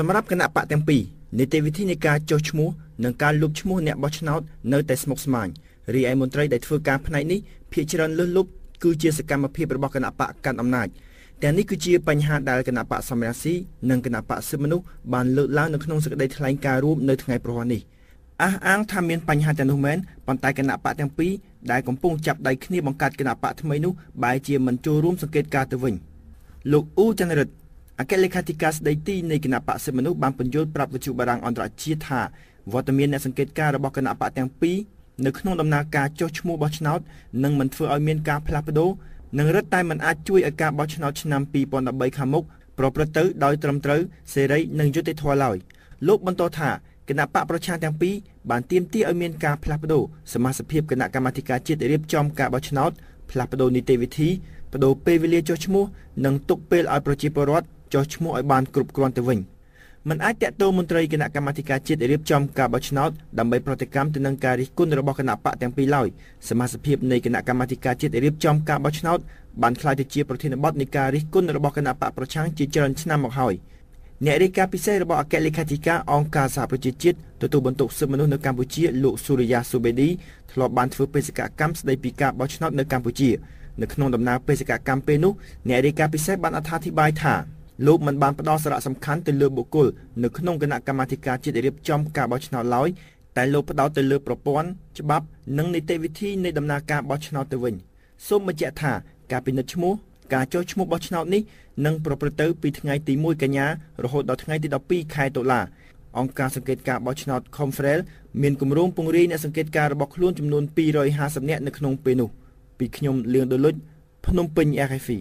សម្រាប់គណៈបកទាំងពីរនីតិវិធីនៃការចុះឈ្មោះនិងការលុបឈ្មោះអ្នកបោះឆ្នោតនៅតែស្មុគស្មាញរីឯមន្ត្រីដែលធ្វើការផ្នែកនេះភាកច្រើនលឹះលុបគឺជាសកម្មភាពរបស់គណៈបកកាន់អំណាចទាំងនេះគឺជាបញ្ហាដែលគណៈបកសម្រាស៊ីនិងគណៈបកសិទ្ធិមនុស្សបានលើកឡើងនៅក្នុងសេចក្តីថ្លែងការណ៍រួមនៅថ្ងៃប្រហ័សនេះអះអាងថាមានបញ្ហាទាំងនោះមែនប៉ុន្តែគណៈបកទាំងពីរដែលកំពុងចាប់ដៃគ្នាបង្កើតគណៈបកថ្មីនោះបែរជាមិនចូលរួមសង្កេតការទៅវិញលោកអ៊ូចន្ទរិទ្ធអគ្គលេខាធិការស្ដីទីនៃគណៈបកសិទ្ធិមនុស្សបានពន្យល់ប្រាប់វិទ្យុបារាំងអន្តរជាតិថាវត្តមានអ្នកសង្កេតការរបស់គណៈបកទាំងពីរនៅក្នុងដំណើរការចុះឈ្មោះបោះឆ្នោតនឹងមិនធ្វើឲ្យមានការផ្លាស់ប្ដូរនិងរឹតតែមិនអាចជួយឲ្យការបោះឆ្នោតឆ្នាំ2013ខាងមុខប្រព្រឹត្តទៅដោយត្រឹមត្រូវសេរីនិងយុត្តិធម៌ឡើយលោកបន្តថាគណៈបកប្រជាទាំងពីរបានទាមទារឲ្យមានការផ្លាស់ប្ដូរសមាជិកគណៈកម្មាធិការជាតិរៀបចំការបោះឆ្នោតផ្លាស់ប្ដូរនីតិវិធីបដូរពេលវេលាចុះឈ្មោះនិងទុកពេលឲ្យប្រជាពលរដ្ឋចុះឈ្មោះឲ្យបានគ្រប់គ្រាន់ទៅវិញมันអាចតាក់ទងមន្ត្រីគណៈកម្មាធិការជាតិរៀបចំការបោះឆ្នោតដើម្បីប្រតិកម្មទៅនឹងការរិះគន់របស់គណៈបកទាំងពីរឡើយសមាជិកនៃគណៈកម្មាធិការជាតិរៀបចំការបោះឆ្នោតបានខ្លាយទៅជាប្រធានបទនៃការរិះគន់របស់គណៈបកប្រឆាំងជាច្រើនឆ្នាំមកហើយអ្នករាយការណ៍ពិសេសរបស់អគ្គលេខាធិការអង្គការសហប្រជាជាតិទទួលបន្ទុកសិទ្ធិមនុស្សនៅកម្ពុជាលោកស៊ូរិយាស៊ូបេឌីធ្លាប់បានធ្វើបេសកកម្មស្ដីពីការបោះឆ្នោតនៅកម្ពុជានៅក្នុងដំណើរបេសកកម្មពេលនោះអ្នករាយការណ៍ពិសេសបានអត្ថាធិប្បាយថាលោកមិនបានផ្ដោតសារៈសំខាន់ទៅលើបុគ្គលនៅក្នុងគណៈកម្មាធិការជាតិរៀបចំការបោះឆ្នោតឡើយតែលោកផ្ដោតទៅលើប្រព័ន្ធច្បាប់និងនីតិវិធីនៃដំណើរការបោះឆ្នោតទៅវិញសូមបញ្ជាក់ថាការពិនិត្យឈ្មោះការចុះឈ្មោះបោះឆ្នោតនេះនឹងប្រព្រឹត្តទៅពីថ្ងៃទី1កញ្ញារហូតដល់ថ្ងៃទី12ខែតុលាអង្គការសង្កេតការបោះឆ្នោត Confrel មានគម្រោងពង្រាយអ្នកសង្កេតការរបស់ខ្លួនចំនួន250នាក់នៅក្នុងពេលនោះពីខ្ញុំលឿងដុលុចភ្នំពេញ RFI